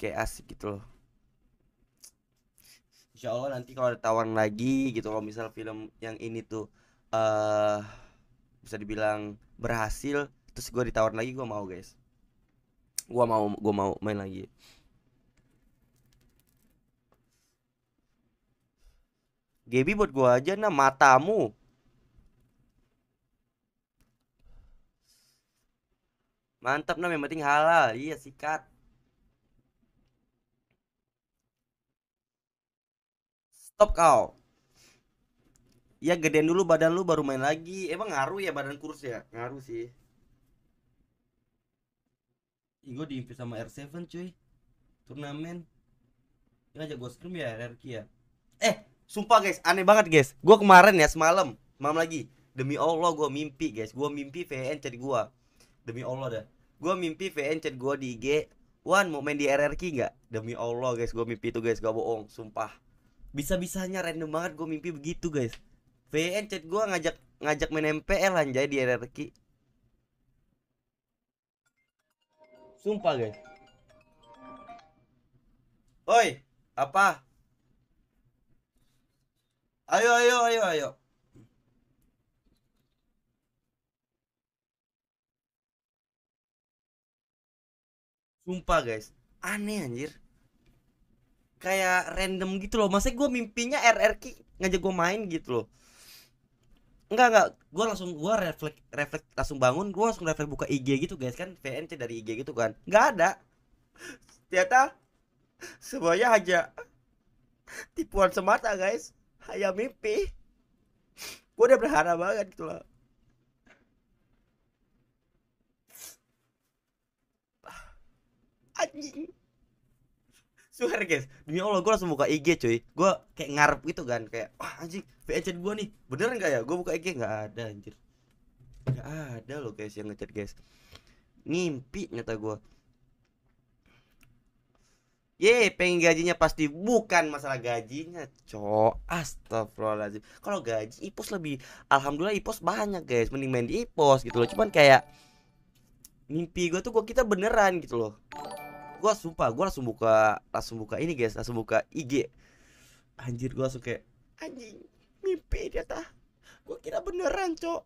kayak asik gitu loh Insya Allah nanti kalau ada tawaran lagi gitu kalau misal film yang ini tuh eh uh, bisa dibilang berhasil terus gue ditawarin lagi gue mau guys gue mau gue mau main lagi Gaby buat gue aja nah matamu mantap nah yang penting halal iya sikat stop kau ya gedein dulu badan lu baru main lagi emang ngaruh ya badan kurus ya ngaruh sih gue diimpi sama R7 cuy turnamen ini aja gue scrim ya RRQ ya eh sumpah guys aneh banget guys gue kemarin ya semalam malam lagi demi Allah gue mimpi guys gue mimpi VN chat gue demi Allah dah gue mimpi VN chat gue di IG Wan mau main di RRQ nggak demi Allah guys gue mimpi itu guys gak bohong sumpah bisa-bisanya random banget gue mimpi begitu guys VN chat gue ngajak ngajak main MPL anjay di RRQ sumpah guys oi apa ayo ayo ayo ayo sumpah guys aneh anjir kayak random gitu loh masa gue mimpinya RRQ ngajak gue main gitu loh enggak enggak gue langsung gue refleks reflek langsung bangun gue langsung refleks buka IG gitu guys kan VNC dari IG gitu kan nggak ada ternyata semuanya aja tipuan semata guys hanya mimpi gue udah berharap banget gitu loh ah. anjing Suar guys, demi Allah gue langsung buka IG cuy Gue kayak ngarep gitu kan Kayak, wah anjing VN chat gue nih Bener gak ya? Gue buka IG gak ada anjir Gak ada loh guys yang ngechat guys Ngimpi nyata gue Ye, pengen gajinya pasti bukan masalah gajinya, cok. Astagfirullahaladzim. Kalau gaji IPOS lebih alhamdulillah IPOS banyak, guys. Mending main di IPOS gitu loh. Cuman kayak mimpi gue tuh gue kita beneran gitu loh. Gua sumpah gue langsung buka langsung buka ini guys langsung buka IG anjir gue suka. anjing mimpi dia tah gue kira beneran cok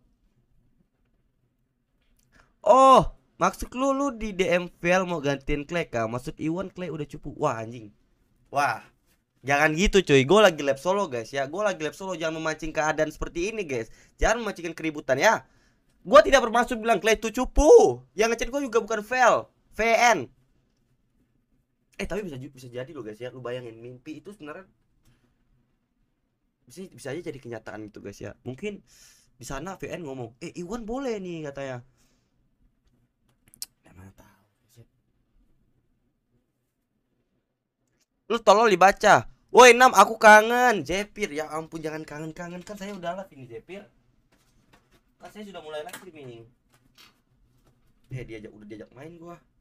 oh maksud lu lu di DM VL mau gantiin Clay kah maksud Iwan Clay udah cupu wah anjing wah Jangan gitu cuy, gue lagi lab solo guys ya Gue lagi lab solo, jangan memancing keadaan seperti ini guys Jangan memancingkan keributan ya Gue tidak bermaksud bilang Clay itu cupu Yang ngechat gue juga bukan fail VN eh tapi bisa bisa jadi loh guys ya lu bayangin mimpi itu sebenarnya bisa bisa aja jadi kenyataan gitu guys ya mungkin di sana VN ngomong eh Iwan boleh nih katanya nah, mana tahu ya. lu tolong dibaca woi enam aku kangen Jepir ya ampun jangan kangen kangen kan saya udah live ini Jepir kan saya sudah mulai live ini, eh diajak udah diajak main gua